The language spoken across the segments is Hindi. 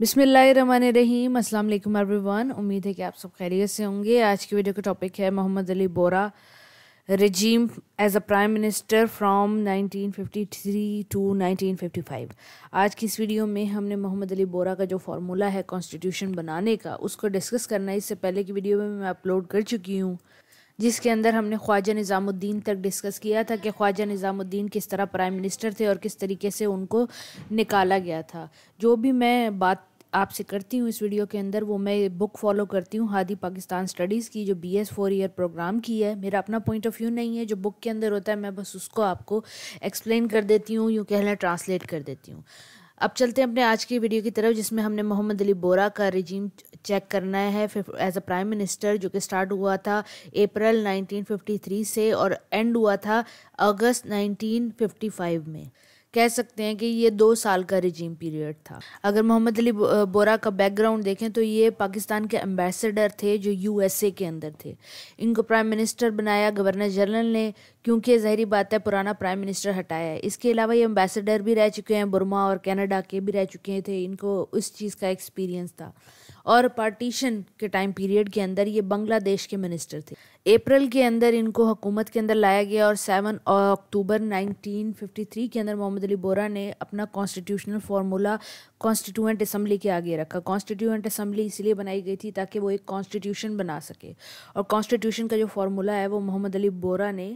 बिसमीम अल्लाम एवरीवन उम्मीद है कि आप सब खैरियत से होंगे आज की वीडियो का टॉपिक है Mohammad Ali Bogra regime as a prime minister from 1953 to 1955 आज की इस वीडियो में हमने मोहम्मद अली बोरा का जो फार्मूला है कॉन्स्टिट्यूशन बनाने का उसको डिस्कस करना है इससे पहले की वीडियो में मैं अपलोड कर चुकी हूँ जिसके अंदर हमने ख्वाजा निज़ामुद्दीन तक डिस्कस किया था कि ख्वाजा निज़ामुद्दीन किस तरह प्राइम मिनिस्टर थे और किस तरीके से उनको निकाला गया था जो भी मैं बात आपसे करती हूँ इस वीडियो के अंदर वो मैं बुक फॉलो करती हूँ हादी पाकिस्तान स्टडीज़ की जो B S four year program की है मेरा अपना पॉइंट ऑफ व्यू नहीं है जो बुक के अंदर होता है मैं बस उसको आपको एक्सप्लेन कर देती हूँ यूँ कहना ट्रांसलेट कर देती हूँ अब चलते हैं अपने आज की वीडियो की तरफ जिसमें हमने मोहम्मद अली बोरा का रिजीम चेक करना है एज अ प्राइम मिनिस्टर जो कि स्टार्ट हुआ था अप्रैल 1953 से और एंड हुआ था अगस्त 1955 में कह सकते हैं कि ये दो साल का रिजीम पीरियड था अगर मोहम्मद अली बोरा का बैकग्राउंड देखें तो ये पाकिस्तान के एम्बेसडर थे जो यूएसए के अंदर थे इनको प्राइम मिनिस्टर बनाया गवर्नर जनरल ने क्योंकि जहरी बात है पुराना प्राइम मिनिस्टर हटाया है इसके अलावा ये एम्बेसडर भी रह चुके हैं बुरमा और कैनेडा के भी रह चुके थे इनको उस चीज़ का एक्सपीरियंस था और पार्टीशन के टाइम पीरियड के अंदर ये बांग्लादेश के मिनिस्टर थे अप्रैल के अंदर इनको हुकूमत के अंदर लाया गया और सेवन अक्टूबर 1953 के अंदर मोहम्मद अली बोरा ने अपना कॉन्स्टिट्यूशनल फार्मूला कॉन्स्टिट्यूंट असम्बली के आगे रखा कॉन्स्टिट्यूंट असम्बली इसलिए बनाई गई थी ताकि वो एक कॉन्स्टिट्यूशन बना सके और कॉन्स्टिट्यूशन का जो फार्मूला है वो मोहम्मद अली बोरा ने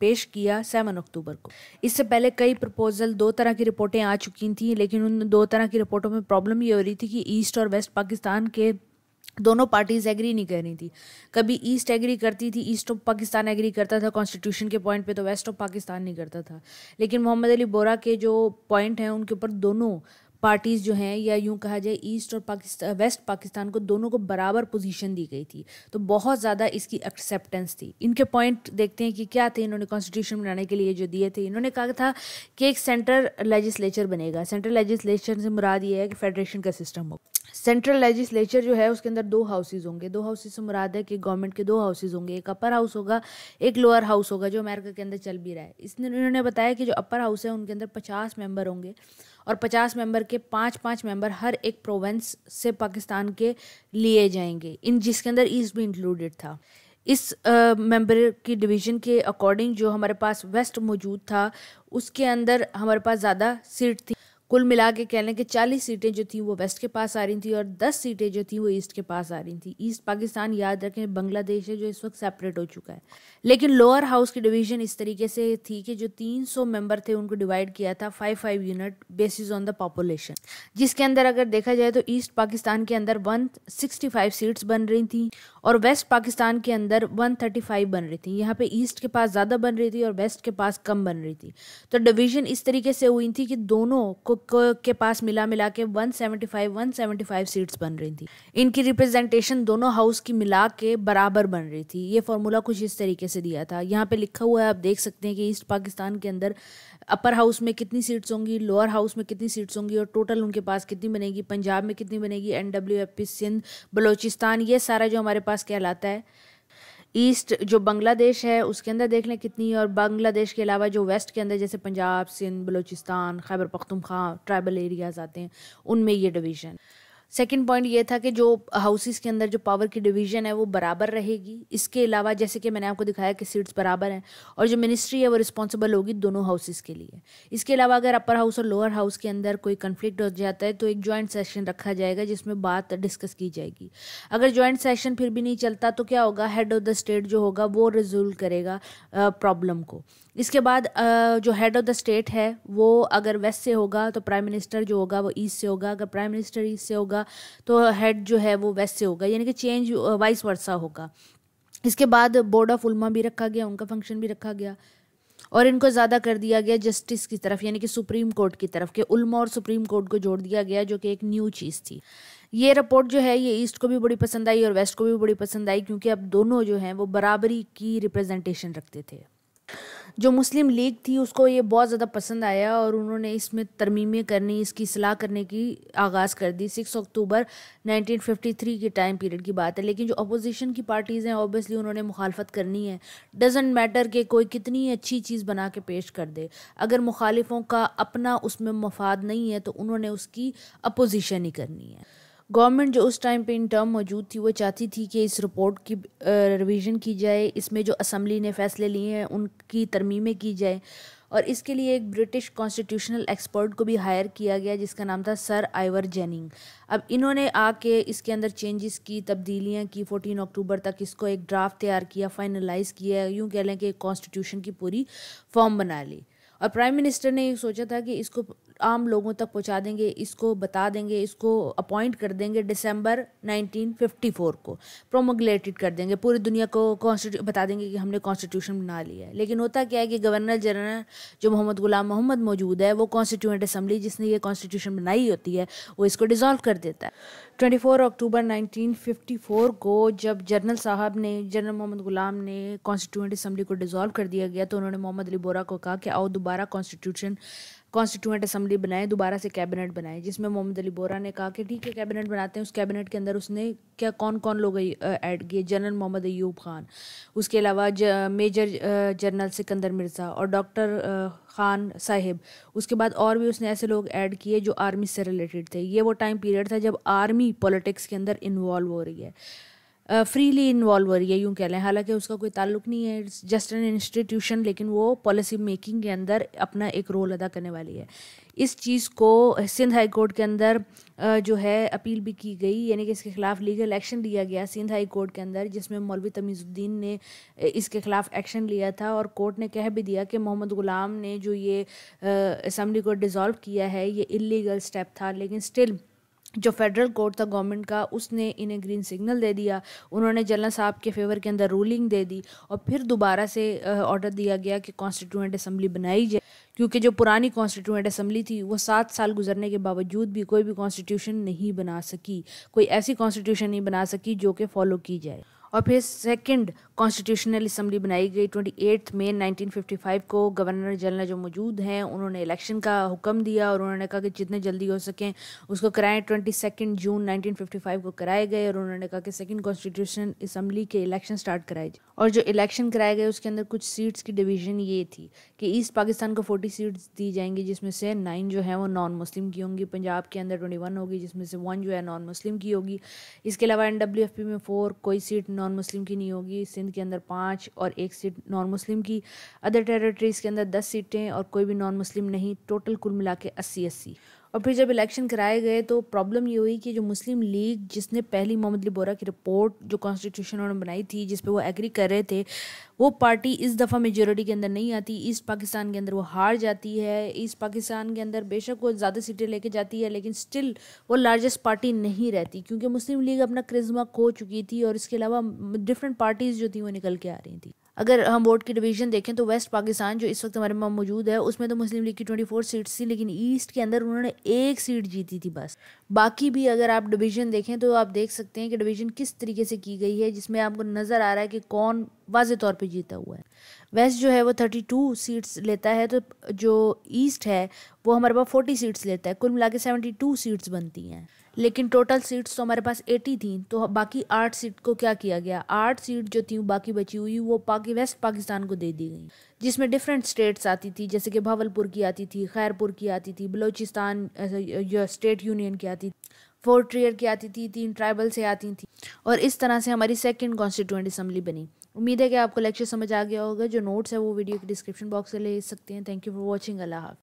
पेश किया सेवन अक्टूबर को इससे पहले कई प्रपोजल दो तरह की रिपोर्टें आ चुकी थीं लेकिन उन दो तरह की रिपोर्टों में प्रॉब्लम ये हो रही थी कि ईस्ट और वेस्ट पाकिस्तान के दोनों पार्टीज एग्री नहीं कर रही थी कभी ईस्ट एग्री करती थी ईस्ट ऑफ पाकिस्तान एग्री करता था कॉन्स्टिट्यूशन के पॉइंट पे तो वेस्ट ऑफ पाकिस्तान नहीं करता था लेकिन मोहम्मद अली बोरा के जो पॉइंट हैं उनके ऊपर दोनों पार्टीज़ जो हैं या यूं कहा जाए ईस्ट और पाकिस्तान वेस्ट पाकिस्तान को दोनों को बराबर पोजीशन दी गई थी तो बहुत ज़्यादा इसकी एक्सेप्टेंस थी इनके पॉइंट देखते हैं कि क्या थे इन्होंने कॉन्स्टिट्यूशन बनाने के लिए जो दिए थे इन्होंने कहा था कि एक सेंट्रल लेजिस्लेचर बनेगा सेंट्रल लेजिस्लेचर से मुराद ये है कि फेडरेशन का सिस्टम हो सेंट्रल लेजिस्लेचर जो है उसके अंदर दो हाउसेज होंगे दो हाउसेज से मुराद है कि गवर्नमेंट के दो हाउसेज होंगे एक अपर हाउस होगा एक लोअर हाउस होगा जो अमेरिका के अंदर चल भी रहा है इसने इन्होंने बताया कि जो अपर हाउस है उनके अंदर पचास मेंबर होंगे और पचास मेंबर के पांच पांच मेंबर हर एक प्रोवेंस से पाकिस्तान के लिए जाएंगे इन जिसके अंदर ईस्ट भी इंक्लूडेड था इस मेंबर uh, की डिवीज़न के अकॉर्डिंग जो हमारे पास वेस्ट मौजूद था उसके अंदर हमारे पास ज़्यादा सीट थी कुल मिला के कह लें कि चालीस सीटें जो थी वो वेस्ट के पास आ रही थी और दस सीटें जो थी वो ईस्ट के पास आ रही थी ईस्ट पाकिस्तान याद रखें बांग्लादेश है जो इस वक्त सेपरेट हो चुका है लेकिन लोअर हाउस की डिवीजन इस तरीके से थी कि जो 300 मेम्बर थे उनको डिवाइड किया था five five unit basis on the population जिसके अंदर अगर देखा जाए तो ईस्ट पाकिस्तान के अंदर वन सिक्सटी सीट्स बन रही थी और वेस्ट पाकिस्तान के अंदर 135 बन रही थी यहाँ पे ईस्ट के पास ज़्यादा बन रही थी और वेस्ट के पास कम बन रही थी तो डिवीज़न इस तरीके से हुई थी कि दोनों को, को के पास मिला मिला के 175 175 सीट्स बन रही थी इनकी रिप्रेजेंटेशन दोनों हाउस की मिला के बराबर बन रही थी ये फार्मूला कुछ इस तरीके से दिया था यहाँ पर लिखा हुआ है आप देख सकते हैं कि ईस्ट पाकिस्तान के अंदर अपर हाउस में कितनी सीट्स होंगी लोअर हाउस में कितनी सीट्स होंगी और टोटल उनके पास कितनी बनेगी पंजाब में कितनी बनेगी एन सिंध बलोचिस्तान ये सारा जो हमारे पास पास कहलाता है ईस्ट जो बांग्लादेश है उसके अंदर देख लें कितनी और बांग्लादेश के अलावा जो वेस्ट के अंदर जैसे पंजाब सिंध बलूचिस्तान खैबर पख्तूनख्वा ट्राइबल एरियाज़ आते हैं उनमें ये डिवीज़न सेकेंड पॉइंट ये था कि जो हाउसेस के अंदर जो पावर की डिवीजन है वो बराबर रहेगी इसके अलावा जैसे कि मैंने आपको दिखाया कि सीट्स बराबर हैं और जो मिनिस्ट्री है वो रिस्पॉन्सिबल होगी दोनों हाउसेस के लिए इसके अलावा अगर अपर हाउस और लोअर हाउस के अंदर कोई कन्फ्लिक्ट हो जाता है तो एक जॉइंट सेशन रखा जाएगा जिसमें बात डिस्कस की जाएगी अगर जॉइंट सेशन फिर भी नहीं चलता तो क्या होगा हेड ऑफ द स्टेट जो होगा वो रिजोल्व करेगा प्रॉब्लम को इसके बाद जो हेड ऑफ द स्टेट है वो अगर वेस्ट से होगा तो प्राइम मिनिस्टर जो होगा वो ईस्ट से होगा अगर प्राइम मिनिस्टर ईस्ट से होगा होगा तो हेड जो है वो वैसे होगा यानी कि चेंज वाइस वर्षा होगा इसके बाद बोर्ड ऑफ उलमा भी रखा गया उनका फंक्शन भी रखा गया और इनको ज़्यादा कर दिया गया जस्टिस की तरफ यानी कि सुप्रीम कोर्ट की तरफ के उल्मा और सुप्रीम कोर्ट को जोड़ दिया गया जो कि एक न्यू चीज़ थी ये रिपोर्ट जो है ये ईस्ट को भी बड़ी पसंद आई और वेस्ट को भी बड़ी पसंद आई क्योंकि अब दोनों जो हैं वो बराबरी की रिप्रेजेंटेशन रखते थे जो मुस्लिम लीग थी उसको ये बहुत ज़्यादा पसंद आया और उन्होंने इसमें तरमीमें करनी इसकी सलाह करने की आगाज़ कर दी सिक्स अक्टूबर 1953 के टाइम पीरियड की बात है लेकिन जो अपोजिशन की पार्टीज़ हैं ऑब्वियसली उन्होंने मुखालफत करनी है डजेंट मैटर कि कोई कितनी अच्छी चीज़ बना के पेश कर दे अगर मुखालिफों का अपना उसमें मफाद नहीं है तो उन्होंने उसकी अपोजिशन ही करनी है गवर्नमेंट जो उस टाइम पे इन टर्म मौजूद थी वो चाहती थी कि इस रिपोर्ट की रिवीजन की जाए इसमें जो असम्बली ने फ़ैसले लिए हैं उनकी तरमीमें की जाए और इसके लिए एक ब्रिटिश कॉन्स्टिट्यूशनल एक्सपर्ट को भी हायर किया गया जिसका नाम था सर आइवर जेनिंग अब इन्होंने आके इसके अंदर चेंजेस की तब्दीलियाँ की 14 अक्टूबर तक इसको एक ड्राफ्ट तैयार किया फाइनलाइज किया यूँ कह लें कि कॉन्स्टिट्यूशन की पूरी फॉर्म बना ली और प्राइम मिनिस्टर ने ये सोचा था कि इसको आम लोगों तक पहुंचा देंगे इसको बता देंगे इसको अपॉइंट कर देंगे दिसंबर 1954 को प्रोमोगलेटेड कर देंगे पूरी दुनिया को कॉन्स्टिट्यू बता देंगे कि हमने कॉन्स्टिट्यूशन बना लिया है लेकिन होता क्या है कि गवर्नर जनरल जो मोहम्मद गुलाम मोहम्मद मौजूद है वो कॉन्स्टिट्यूंट असम्बली जिसने ये कॉन्स्टिट्यूशन बनाई होती है वो इसको डिज़ोल्व कर देता है 24 अक्टूबर 1954 को जब जनरल साहब ने जनरल मोहम्मद गुलाम ने कॉन्स्टिट्यूंट असम्बली को डिज़ोल्व कर दिया गया तो उन्होंने मोहम्मद अली बोरा को कहा कि आओ दोबारा कॉन्स्टिट्यूशन कॉन्स्टिट्यूंट असम्बली बनाए दोबारा से कैबिनेट बनाए जिसमें मोहम्मद अली बोरा ने कहा कि ठीक है कैबिनेट बनाते हैं उस कैबिनेट के अंदर उसने क्या कौन कौन लोग ऐड किए जनरल मोहम्मद अयूब खान उसके अलावा ज, मेजर जनरल सिकंदर मिर्ज़ा और डॉक्टर खान साहिब उसके बाद और भी उसने ऐसे लोग ऐड किए जो आर्मी से रिलेटेड थे ये वो टाइम पीरियड था जब आर्मी पॉलिटिक्स के अंदर इन्वॉल्व हो रही है फ्रीली इन्वॉल्व हो रही है यूँ कह लें हालांकि उसका कोई ताल्लुक नहीं है इट्स जस्ट एन इंस्टीट्यूशन लेकिन वो पॉलिसी मेकिंग के अंदर अपना एक रोल अदा करने वाली है इस चीज़ को सिंध हाई कोर्ट के अंदर जो है अपील भी की गई यानी कि इसके ख़िलाफ़ लीगल एक्शन लिया गया सिंध हाई कोर्ट के अंदर जिसमें मौलवी तमीज़ुद्दीन ने इसके ख़िलाफ़ एक्शन लिया था और कोर्ट ने कह भी दिया कि मोहम्मद ग़ुलाम ने जो ये असम्बली को डिज़ोल्व किया है ये इलीगल स्टेप था लेकिन स्टिल जो फेडरल कोर्ट था गवर्नमेंट का उसने इन्हें ग्रीन सिग्नल दे दिया उन्होंने जनरल साहब के फेवर के अंदर रूलिंग दे दी और फिर दोबारा से ऑर्डर दिया गया कि कॉन्स्टिट्यूंट असम्बली बनाई जाए क्योंकि जो पुरानी कॉन्स्टिट्यूएंट असम्बली थी वो सात साल गुजरने के बावजूद भी कोई भी कॉन्स्टिट्यूशन नहीं बना सकी कोई ऐसी कॉन्स्टिट्यूशन नहीं बना सकी जो कि फॉलो की जाए और फिर सेकंड कॉन्स्टिट्यूशनल असम्बली बनाई गई ट्वेंटी एट्थ मई फाइव को गवर्नर जनरल जो मौजूद हैं उन्होंने इलेक्शन का हुक्म दिया और उन्होंने कहा कि जितने जल्दी हो सकें उसको कराएं ट्वेंटी सेकेंड जून फाइव को कराए गए और उन्होंने कहा कि सेकेंड कॉन्स्टिट्यूशनल असम्बली के इलेक्शन स्टार्ट कराए जाए और जो इलेक्शन कराए गए उसके अंदर कुछ सीट्स की डिवीजन ये थी कि ईस्ट पाकिस्तान को फोर्टी सीट्स दी जाएंगी जिसमें से नाइन जो है वो नॉन मुस्लिम की होंगी पंजाब के अंदर ट्वेंटी होगी जिसमें से वन जो है नॉन मुस्लिम की होगी इसके अलावा एन में फोर कोई सीट नॉन नॉन मुस्लिम की नहीं होगी सिंध के अंदर पाँच और एक सीट नॉन मुस्लिम की अदर टेरेटरीज़ के अंदर दस सीटें और कोई भी नॉन मुस्लिम नहीं टोटल कुल मिला के अस्सी अस्सी और फिर जब इलेक्शन कराए गए तो प्रॉब्लम ये हुई कि जो मुस्लिम लीग जिसने पहली मोहम्मद अली बोरा की रिपोर्ट जो कॉन्स्टिट्यूशन उन्होंने बनाई थी जिस पर वो एग्री कर रहे थे वो पार्टी इस दफ़ा मेजोरिटी के अंदर नहीं आती ईस्ट पाकिस्तान के अंदर वो हार जाती है ईस्ट पाकिस्तान के अंदर बेशक वो ज़्यादा सीटें लेके जाती है लेकिन स्टिल वो लार्जेस्ट पार्टी नहीं रहती क्योंकि मुस्लिम लीग अपना क्रिज्मा खो चुकी थी और इसके अलावा डिफरेंट पार्टीज़ जो थी वो निकल के आ रही थी अगर हम वोट की डिवीजन देखें तो वेस्ट पाकिस्तान जो इस वक्त हमारे पास मौजूद है उसमें तो मुस्लिम लीग की ट्वेंटी फोर सीट्स थी लेकिन ईस्ट के अंदर उन्होंने एक सीट जीती थी बस बाकी भी अगर आप डिवीजन देखें तो आप देख सकते हैं कि डिवीजन किस तरीके से की गई है जिसमें आपको नज़र आ रहा है कि कौन वाज तौर पर जीता हुआ है वेस्ट जो है वो थर्टी टू सीट्स लेता है तो जो ईस्ट है वो हमारे पास फोर्टी सीट्स लेता है कुल मिला के सेवेंटी टू सीट्स बनती हैं लेकिन टोटल सीट्स तो हमारे पास एटी थी तो बाकी आठ सीट को क्या किया गया आठ सीट जो थी बाकी बची हुई वो पाकि वेस्ट पाकिस्तान को दे दी गई जिसमें डिफरेंट स्टेट्स आती थी जैसे कि भावलपुर की आती थी खैरपुर की आती थी बलोचिस्तान स्टेट यूनियन की आती थी फोर ट्रियर की आती थी तीन ट्राइबल से आती थी और इस तरह से हमारी सेकेंड कॉन्स्टिट्यूंट असम्बली बनी उम्मीद है कि आपको लेक्चर समझ आ गया होगा जो नोट्स है वो वीडियो के डिस्क्रिप्शन बॉक्स से ले सकते हैं thank you for watching Allah